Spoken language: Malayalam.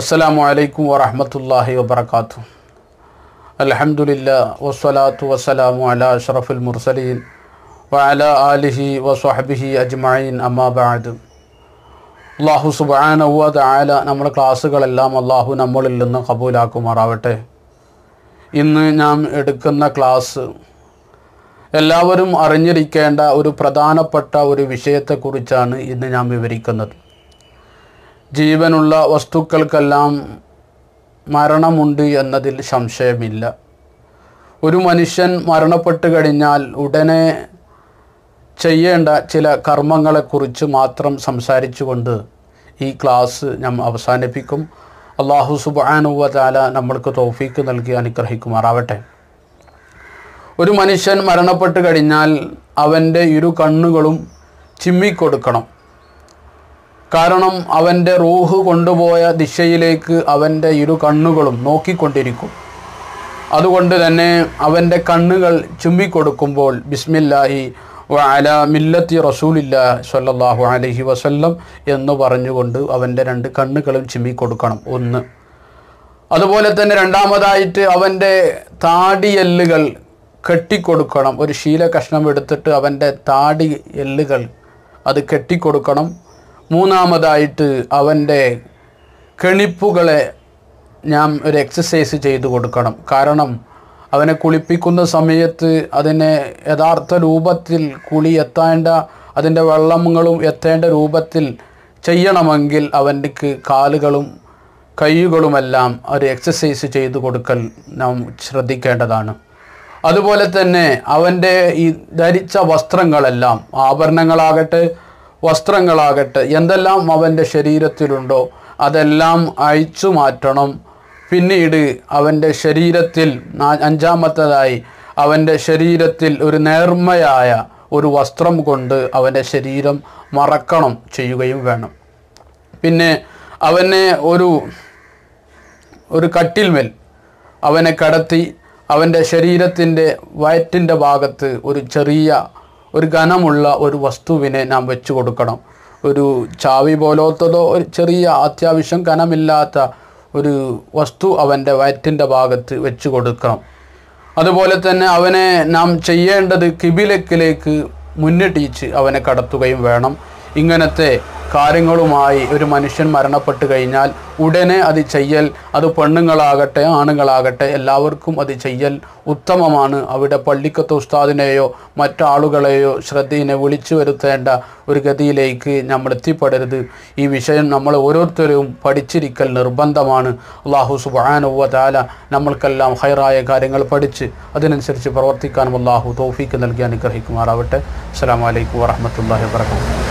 അസ്സലാമു അലൈക്കും വാഹമത്തല്ലാഹി വാത്തു അലഹമുല്ല വസ്സലാത്തു വസ്സലാമു അല അഷ്റഫുൽ മുർസലീൻ വഅല ആലിഹി വസ്വഹബിഹി അജ്മഈൻ അമ്മാബാദ് അള്ളാഹു സുബാനവത് ആല നമ്മുടെ ക്ലാസ്സുകളെല്ലാം അള്ളാഹു നമ്മളിൽ നിന്ന് കബൂലാക്കുമാറാവട്ടെ ഇന്ന് നാം എടുക്കുന്ന ക്ലാസ് എല്ലാവരും അറിഞ്ഞിരിക്കേണ്ട ഒരു പ്രധാനപ്പെട്ട ഒരു വിഷയത്തെക്കുറിച്ചാണ് ഇന്ന് ഞാൻ വിവരിക്കുന്നത് ജീവനുള്ള വസ്തുക്കൾക്കെല്ലാം മരണമുണ്ട് എന്നതിൽ സംശയമില്ല ഒരു മനുഷ്യൻ മരണപ്പെട്ട് കഴിഞ്ഞാൽ ഉടനെ ചെയ്യേണ്ട ചില കർമ്മങ്ങളെക്കുറിച്ച് മാത്രം സംസാരിച്ചുകൊണ്ട് ഈ ക്ലാസ് ഞാൻ അവസാനിപ്പിക്കും അള്ളാഹു സുബാനുവ താല നമ്മൾക്ക് തോഫീക്ക് നൽകി അനുഗ്രഹിക്കുമാറാവട്ടെ ഒരു മനുഷ്യൻ മരണപ്പെട്ട് കഴിഞ്ഞാൽ അവൻ്റെ ഇരു കണ്ണുകളും ചിമ്മിക്കൊടുക്കണം കാരണം അവൻ്റെ റൂഹ് കൊണ്ടുപോയ ദിശയിലേക്ക് അവൻ്റെ ഇരു കണ്ണുകളും നോക്കിക്കൊണ്ടിരിക്കും അതുകൊണ്ട് തന്നെ അവൻ്റെ കണ്ണുകൾ ചുമ്മിക്കൊടുക്കുമ്പോൾ ബിസ്മില്ലാഹി അല മില്ലത്തി റസൂലില്ല സല്ലാഹു അലഹി വസല്ലം എന്ന് പറഞ്ഞുകൊണ്ട് അവൻ്റെ രണ്ട് കണ്ണുകളും ചുമ്മിക്കൊടുക്കണം ഒന്ന് അതുപോലെ തന്നെ രണ്ടാമതായിട്ട് അവൻ്റെ താടിയെല്ലുകൾ കെട്ടിക്കൊടുക്കണം ഒരു ശീല കഷ്ണം എടുത്തിട്ട് അവൻ്റെ താടി എല്ലുകൾ അത് കെട്ടിക്കൊടുക്കണം മൂന്നാമതായിട്ട് അവൻ്റെ കെണിപ്പുകളെ ഞാൻ ഒരു എക്സസൈസ് ചെയ്തു കൊടുക്കണം കാരണം അവനെ കുളിപ്പിക്കുന്ന സമയത്ത് അതിനെ യഥാർത്ഥ രൂപത്തിൽ കുളി എത്തേണ്ട അതിൻ്റെ വെള്ളങ്ങളും എത്തേണ്ട രൂപത്തിൽ ചെയ്യണമെങ്കിൽ അവൻ്റെ കാലുകളും കൈകളുമെല്ലാം ഒരു എക്സസൈസ് ചെയ്തു കൊടുക്കൽ നാം ശ്രദ്ധിക്കേണ്ടതാണ് അതുപോലെ തന്നെ അവൻ്റെ ഈ ധരിച്ച വസ്ത്രങ്ങളെല്ലാം ആഭരണങ്ങളാകട്ടെ വസ്ത്രങ്ങളാകട്ടെ എന്തെല്ലാം അവൻ്റെ ശരീരത്തിലുണ്ടോ അതെല്ലാം അഴിച്ചു മാറ്റണം പിന്നീട് അവൻ്റെ ശരീരത്തിൽ അഞ്ചാമത്തതായി അവൻ്റെ ശരീരത്തിൽ ഒരു നേർമ്മയായ ഒരു വസ്ത്രം കൊണ്ട് അവൻ്റെ ശരീരം മറക്കണം ചെയ്യുകയും വേണം പിന്നെ അവനെ ഒരു ഒരു കട്ടിൽമേൽ അവനെ കടത്തി അവൻ്റെ ശരീരത്തിൻ്റെ വയറ്റിൻ്റെ ഭാഗത്ത് ഒരു ചെറിയ ഒരു ഘനമുള്ള ഒരു വസ്തുവിനെ നാം വെച്ചു കൊടുക്കണം ഒരു ചാവി പോലത്തതോ ഒരു ചെറിയ അത്യാവശ്യം ഘനമില്ലാത്ത ഒരു വസ്തു അവൻ്റെ വയറ്റിൻ്റെ ഭാഗത്ത് വെച്ചു കൊടുക്കണം അതുപോലെ തന്നെ അവനെ നാം ചെയ്യേണ്ടത് കിബിലക്കിലേക്ക് മുന്നിട്ടീച്ച് അവനെ കടത്തുകയും വേണം ഇങ്ങനത്തെ കാര്യങ്ങളുമായി ഒരു മനുഷ്യൻ മരണപ്പെട്ട് കഴിഞ്ഞാൽ ഉടനെ അത് ചെയ്യൽ അത് പെണ്ണുങ്ങളാകട്ടെ ആണുങ്ങളാകട്ടെ എല്ലാവർക്കും അത് ചെയ്യൽ ഉത്തമമാണ് അവിടെ പള്ളിക്കത്ത് ഉസ്താദിനെയോ മറ്റാളുകളെയോ ശ്രദ്ധയെ വിളിച്ചു വരുത്തേണ്ട ഒരു ഗതിയിലേക്ക് നമ്മൾ എത്തിപ്പെടരുത് ഈ വിഷയം നമ്മൾ ഓരോരുത്തരും പഠിച്ചിരിക്കൽ നിർബന്ധമാണ് അള്ളാഹു സുബാനുവ താല നമ്മൾക്കെല്ലാം ഹൈറായ കാര്യങ്ങൾ പഠിച്ച് അതിനനുസരിച്ച് പ്രവർത്തിക്കാനും അള്ളാഹു തോഫീക്ക് നൽകി അനുഗ്രഹിക്കുമാറാവട്ടെ അസ്സാം വലൈക്കും വാഹമത്തല്ലാഹി വർക്കാത്തു